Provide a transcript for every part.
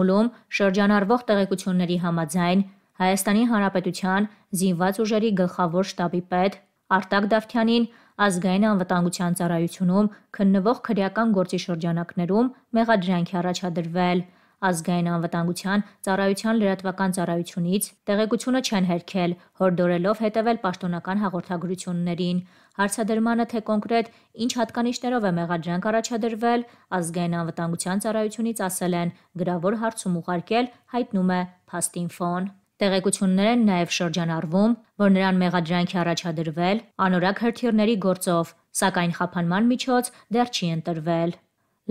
Մուլում շրջանառվող տեղեկությունների համաձայն Հայաստանի Հանրապետության զինված ուժերի գլխավոր շտաբի պետ Արտակ Դավթյանին Ազգային անվտանգության ծառայությունում քննվող քրեական գործի շրջանակներում մեղադրանք է առաջադրվել։ Ազգային անվտանգության ծառայության լրատվական ծառայությունից տեղեկությունը չեն հերքել, հորդորելով հետևել պաշտոնական հաղորդագրություններին։ Հարցադրմանը, թե կոնկրետ ինչ հատկանիշներով է մեղադրանք առաջադրվել, Ազգային անվտանգության ծառայությունից ասել են՝ գրավոր հարցում ուղարկել, հայտնում է Փաստինֆոն։ Տեղեկություններ են նաև շրջանառվում, որ նրան մեղադրանք է առաջադրվել անորակ հրթիռների գործով, սակայն խափանման միջոց դեռ չի ընտրվել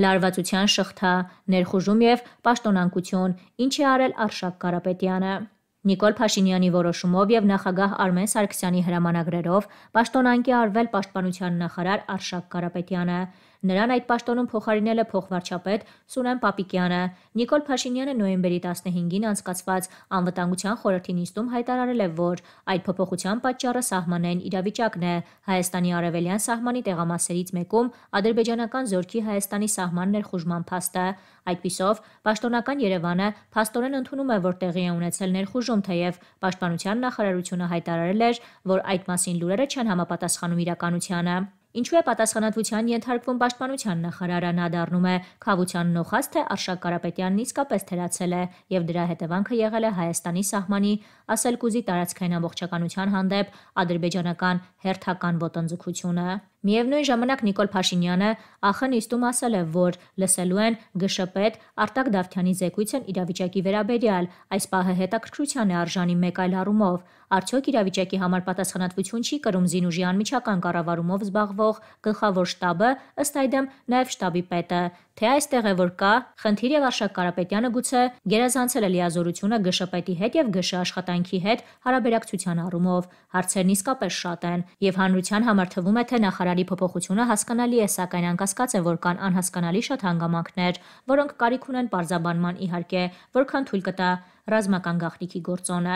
լարվածության շղթա, ներխուժում եւ պաշտոնանկություն, ինչի արել Արշակ Կարապետյանը։ Նիկոլ Փաշինյանի որոշումով եւ նախագահ Արմեն Սարգսյանի հրամանագրերով պաշտոնանկի արվել պաշտպանության նախարար Արշակ Կարապետյանը։ Նրան այդ պաշտոնում փոխարինել է փոխվարչապետ Սուրեն Պապիկյանը։ Նիկոլ Փաշինյանը նոյեմբերի 15-ին անցկացված անվտանգության խորհրդի նիստում հայտարարել է, որ այդ փոփոխության պատճառը սահմանային իրավիճակն է։ Հայաստանի արևելյան սահմանի տեղամասերից մեկում ադրբեջանական զորքի Հայաստանի սահման ներխուժման փաստը։ Այդպիսով պաշտոնական Երևանը փաստորեն ընդունում է, որ տեղի է ունեցել ներխուժում, թեև պաշտպանության նախարարությունը հայտարարել էր, որ այդ մասին լուրերը չեն համապատասխանում իրականությանը։ Ինչու է պատասխանատվության ենթարկվում պաշտպանության նախարարը նա դառնում է խավության նոխած թե Արշակ Կարապետյանն իսկապես թերացել է եւ դրա հետևանքը եղել է Հայաստանի սահմանի ասելկուզի տարածքային ամբողջականության հանդեպ ադրբեջանական հերթական ոտնձգությունը Միևնույն ժամանակ Նիկոլ Փաշինյանը ԱԽ նիստում ասել է, որ լսելու են ԳՇՊ-տ Արտակ Դավթյանի զեկույցն իրավիճակի վերաբերյալ, այս պահը հետաքրքրության է արժանի մեկ այլ առումով. արդյոք իրավիճակի համար պատասխանատվություն չի կրում ԶԻՆՈՒԺԻ անմիջական կառավարումով զբաղվող գլխավոր շտաբը, ըստ այդմ նաև շտաբի պետը, թե այստեղ է որ կա խնդիր եւ Արշակ Կարապետյանը գուցե գերազանցել է լիազորությունը ԳՇՊ-ի հետ եւ ԳՇ աշխատանքի հետ հարաբերակցության առումով։ Հարցերն իսկապես շատ են եւ հանրության համար թվում է թե նախարար Սրանի փոփոխությունը հասկանալի է, սակայն անկասկած է, որ կան անհասկանալի շատ հանգամանքներ, որոնք կարիք ունեն պարզաբանման իհարկե, որքան թույլ կտա ռազմական գաղտնիքի գործոնը։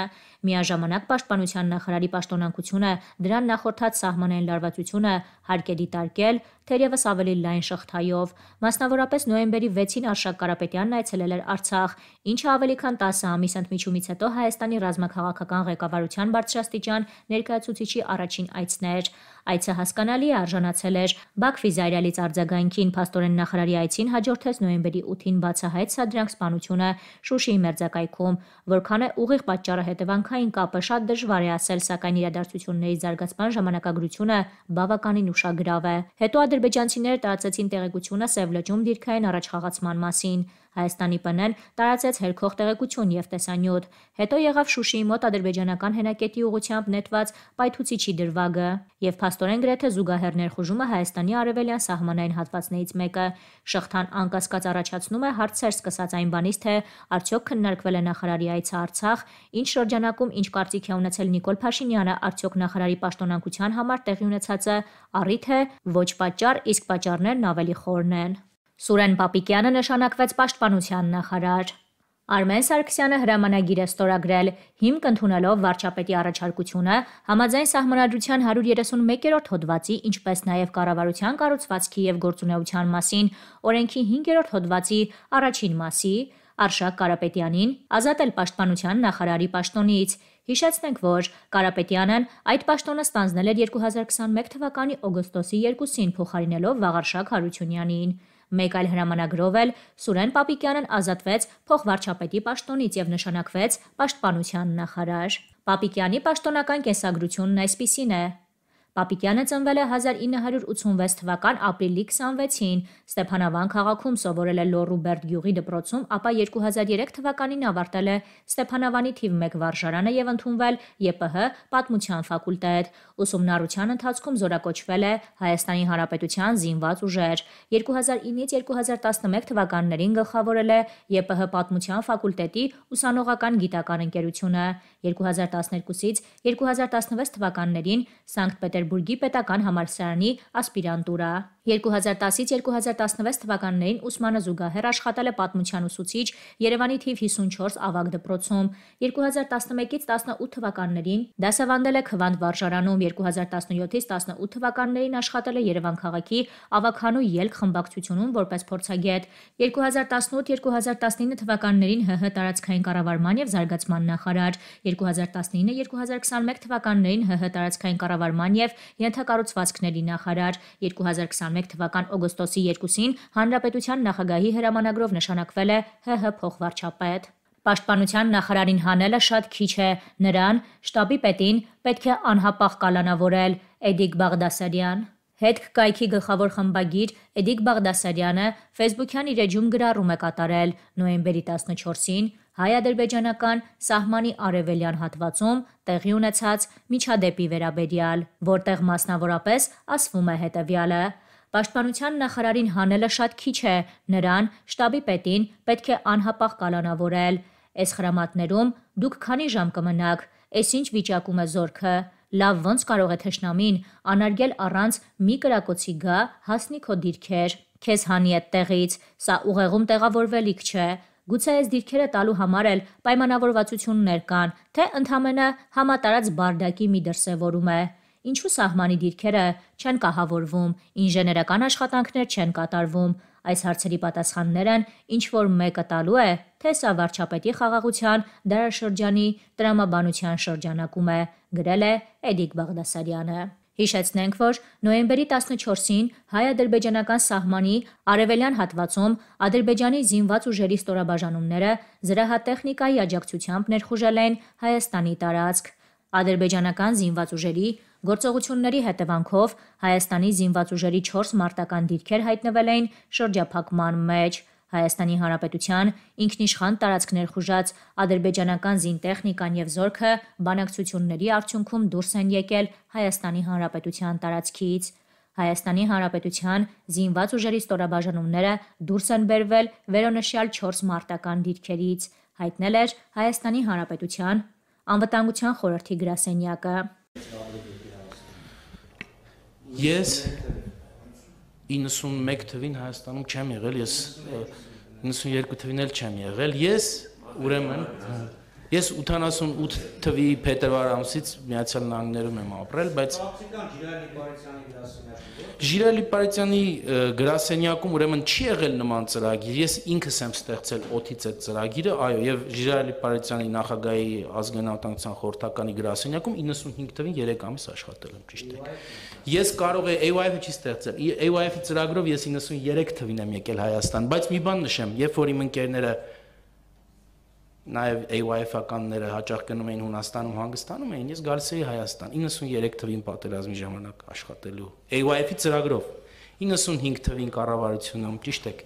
Միաժամանակ պաշտպանության նախարարի պաշտոնակությունը, դրան նախորդած սահմանային լարվածությունը հարկելի տարկել, թերևս ավելի լայն շղթայով։ Մասնավորապես նոյեմբերի 6-ին Արշակ Կարապետյանն այցելել էր Արցախ, ինչը ավելի քան 10 ամիս ընդմիջումից հետո Հայաստանի ռազմաքաղաքական ղեկավարության բարձրաստիճան ներկայացուցիչի առաջին այցն էր։ Այցը հասկանալի է արժանացել էր Բաքվի զայրալից արձագանքին փաստորեն նախարարի այցին հաջորդեց նոյեմբերի 8-ին բացահայտ Սադրանք սպանությունը Շուշիի մերձակայքում, որքան է ուղիղ պատճառը հետևանքային կապը շատ դժվար է ասել, սակայն իրադարձությունների զարգացման ժամանակագրությունը բավականին ուշագրավ է։ Հետո ադրբեջանցիները տարածեցին տեղեկությունը Սևլեջում դիրքային առաջխաղացման մասին։ Հայաստանի ՊՆ-ն տարածեց հերքող տեղեկություն եւ տեսանյութ։ Հետո եղավ Շուշիի մոտ ադրբեջանական հենակետի ուղությամբ նետված պայթուցիչի դրվագը եւ փաստորեն գրեթե զուգահեռ ներխուժումը Հայաստանի արևելյան սահմանային հատվածներից մեկը։ Շղթան անկասկած առաջացնում է հարցեր սկսած այն բանից, թե արդյոք քննարկվել է նախարարի այցը Արցախ, ինչ շրջանակում ինչ կարծիք է ունեցել Նիկոլ Փաշինյանը արդյոք նախարարի պաշտոնակության համար տեղի ունեցածը առիթ է ոչ պատճառ, իսկ պատճառներն ավելի խորն են։ Սուրեն Պապիկյանը նշանակվեց պաշտպանության նախարար։ Արմեն Սարգսյանը հրամանագիր է ստորագրել հիմք ընդունելով վարչապետի առաջարկությունը համաձայն սահմանադրության 131-րդ հոդվածի, ինչպես նաև կառավարության կառուցվածքի եւ գործունեության մասին օրենքի 5-րդ հոդվածի առաջին մասի Արշակ Կարապետյանին ազատել պաշտպանության նախարարի պաշտոնից։ Հիշեցնենք, որ Կարապետյանն այդ պաշտոնը ստանձնել էր 2021 թվականի օգոստոսի 2-ին փոխարինելով Վաղարշակ Հարությունյանին։ Մեկ այլ հրամանագրով էլ Սուրեն Պապիկյանն ազատվեց փոխվարչապետի պաշտոնից եւ նշանակվեց պաշտպանության նախարար։ Պապիկյանի պաշտոնական կենսագրությունն այսպիսին է. Պապիկյանը ծնվել է 1986 թվական ապրիլի 26-ին, Ստեփանավան քաղաքում սովորել է Լոռուբերտ գյուղի դպրոցում, ապա 2003 թվականին ավարտել է Ստեփանավանի թիվ 1 վարժարանը եւ ընդունվել ԵՊՀ Պատմության ֆակուլտետ։ Ուսումնառության ընթացքում զորակոչվել է Հայաստանի Հանրապետության զինված ուժեր։ 2009-ից 2011 թվականներին գլխավորել է ԵՊՀ Պատմության ֆակուլտետի ուսանողական գիտական ընկերությունը։ 2012-ից 2016 թվականներին Սանկտ Պետերբուրգ Պետերբուրգի պետական համալսարանի ասպիրանտուրա։ 2010-ից 2016 թվականներին ուսմանը զուգահեռ աշխատել է պատմության ուսուցիչ Երևանի թիվ 54 ավագ դպրոցում։ 2011-ից 18 թվականներին դասավանդել է Խվանդ վարժարանում, 2017-ից 18 թվականներին աշխատել է Երևան քաղաքի ավագանու ելք խմբակցությունում որպես փորձագետ։ 2018-2019 թվականներին ՀՀ տարածքային կառավարման եւ զարգացման նախարար 2019-2021 թվականներին ՀՀ տարածքային կառավարման եւ ենթակառուցվածքների նախարար 2021 2021 թվական օգոստոսի 2-ին Հանրապետության նախագահի հրամանագրով նշանակվել է ՀՀ փոխվարչապետ։ Պաշտպանության նախարարին հանելը շատ քիչ է։ Նրան շտաբի պետին պետք է անհապաղ կալանավորել Էդիկ Բաղդասարյան։ Հետք կայքի գլխավոր խմբագիր Էդիկ Բաղդասարյանը Facebook-յան իր էջում գրառում է կատարել նոյեմբերի 14-ին հայ-ադրբեջանական սահմանի արևելյան հատվածում տեղի ունեցած միջադեպի վերաբերյալ, որտեղ մասնավորապես ասվում է հետևյալը. Պաշտպանության նախարարին հանելը շատ քիչ է, նրան, շտաբի պետին պետք է անհապաղ կալանավորել։ Այս հրամատներում դուք քանի ժամ կմնաք, այսինչ վիճակում է զորքը, լավ ոնց կարող է թշնամին անարգել առանց մի կրակոցի գա հասնի քո դիրքեր։ Քեզ հանի այդ տեղից, սա ուղեղում տեղավորվելիք չէ, Գուցե այս դիրքերը տալու համար էլ պայմանավորվածություններ կան, թե ընդհանրապես համատարած բարդակի մի դրսևորում է ինչու սահմանի դիրքերը չեն կահավորվում, ինժեներական աշխատանքներ չեն կատարվում։ Այս հարցերի պատասխաններն ինչ որ մեկը տալու է, թե սա վարչապետի խաղաղության դարաշրջանի տրամաբանության շրջանակում է, գրել է Էդիկ Բաղդասարյանը։ Հիշեցնենք, որ նոյեմբերի 14-ին հայ-ադրբեջանական սահմանի արևելյան հատվածում Ադրբեջանի զինված ուժերի ստորաբաժանումները զրահատեխնիկայի աջակցությամբ ներխուժել են Հայաստանի տարածք։ Ադրբեջանական զինված ուժերի Գործողությունների հետևանքով Հայաստանի զինված ուժերի 4 մարտական դիրքեր հայտնվել էին շրջափակման մեջ։ Հայաստանի Հանրապետության ինքնիշխան տարածքներ խուժած ադրբեջանական զինտեխնիկան եւ զորքը բանակցությունների արդյունքում դուրս են եկել Հայաստանի Հանրապետության տարածքից։ Հայաստանի Հանրապետության զինված ուժերի ստորաբաժանումները դուրս են բերվել վերոնշյալ 4 մարտական դիրքերից, հայտնել էր Հայաստանի Հանրապետության անվտանգության խորհրդի գրասենյակը։ Ես 91 թվին Հայաստանում չեմ եղել, ես 92 թվին էլ չեմ եղել։ Ես ուրեմն Ես 88 թվի փետրվար ամսից Միացյալ Նահանգներում եմ ապրել, բայց Ժիրալի Պարիցյանի գրասենյակում ուրեմն չի եղել նման ծրագիր։ Ես ինքս եմ ստեղծել օթից այդ ծրագիրը, այո, եւ Ժիրալի Պարիցյանի նախագահի ազգանատանցան խորհրդականի գրասենյակում 95 թվին 3 ամիս աշխատել եմ, ճիշտ է։ Ես կարող եմ AYF-ը չի ստեղծել։ AYF-ի ծրագրով ես 93 թվին եմ եկել Հայաստան, բայց մի բան նշեմ, երբ որ իմ ընկերները նաև AYF-ականները հաճախ գնում էին Հունաստանում հանգստանում էին, ես գալիս էի Հայաստան 93 թվին պատերազմի ժամանակ աշխատելու AYF-ի ծրագրով 95 թվին կառավարությունում, ճիշտ եք։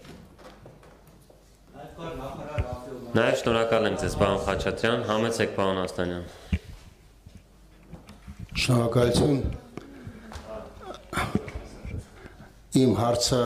Նաև շնորհակալ եմ ձեզ, պարոն Խաչատրյան, համեցեք պարոն Աստանյան։ Շնորհակալություն։ Իմ հարցը